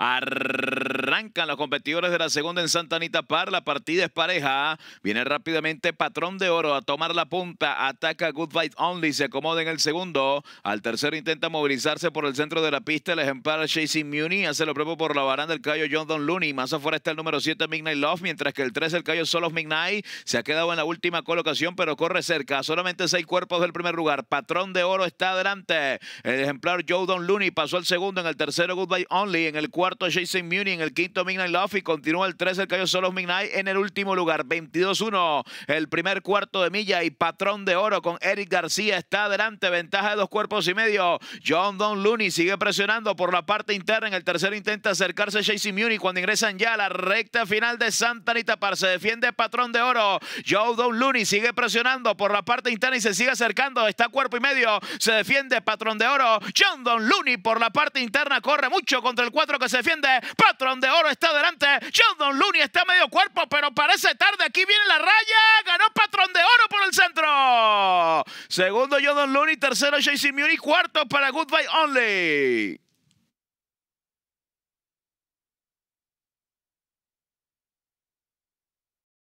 Arrancan los competidores de la segunda en Santa Anita Par. La partida es pareja. Viene rápidamente Patrón de Oro a tomar la punta. Ataca Good Only. Se acomoda en el segundo. Al tercero intenta movilizarse por el centro de la pista. El ejemplar Chasing Muni hace lo propio por la baranda del callo John Don Looney. Más afuera está el número 7 Midnight Love. Mientras que el 3 el solo Solos Midnight se ha quedado en la última colocación, pero corre cerca. Solamente seis cuerpos del primer lugar. Patrón de Oro está adelante. El ejemplar John Don Looney pasó al segundo. En el tercero Goodbye Only. En el cuarto cuarto Jason Muni, en el quinto Midnight Love y continúa el 13 el Cayo solo Midnight en el último lugar, 22-1, el primer cuarto de milla y patrón de oro con Eric García está adelante, ventaja de dos cuerpos y medio, John Don Looney sigue presionando por la parte interna, en el tercero intenta acercarse Jason Muni cuando ingresan ya a la recta final de Santa Anita Par, se defiende patrón de oro, John Don Looney sigue presionando por la parte interna y se sigue acercando, está cuerpo y medio, se defiende patrón de oro, John Don Looney por la parte interna corre mucho contra el cuatro que se defiende. Patrón de oro está delante. Sheldon Looney está medio cuerpo, pero parece tarde. Aquí viene la raya. Ganó Patrón de oro por el centro. Segundo, Jordan Looney. Tercero, JC Muni, Cuarto para Goodbye Only.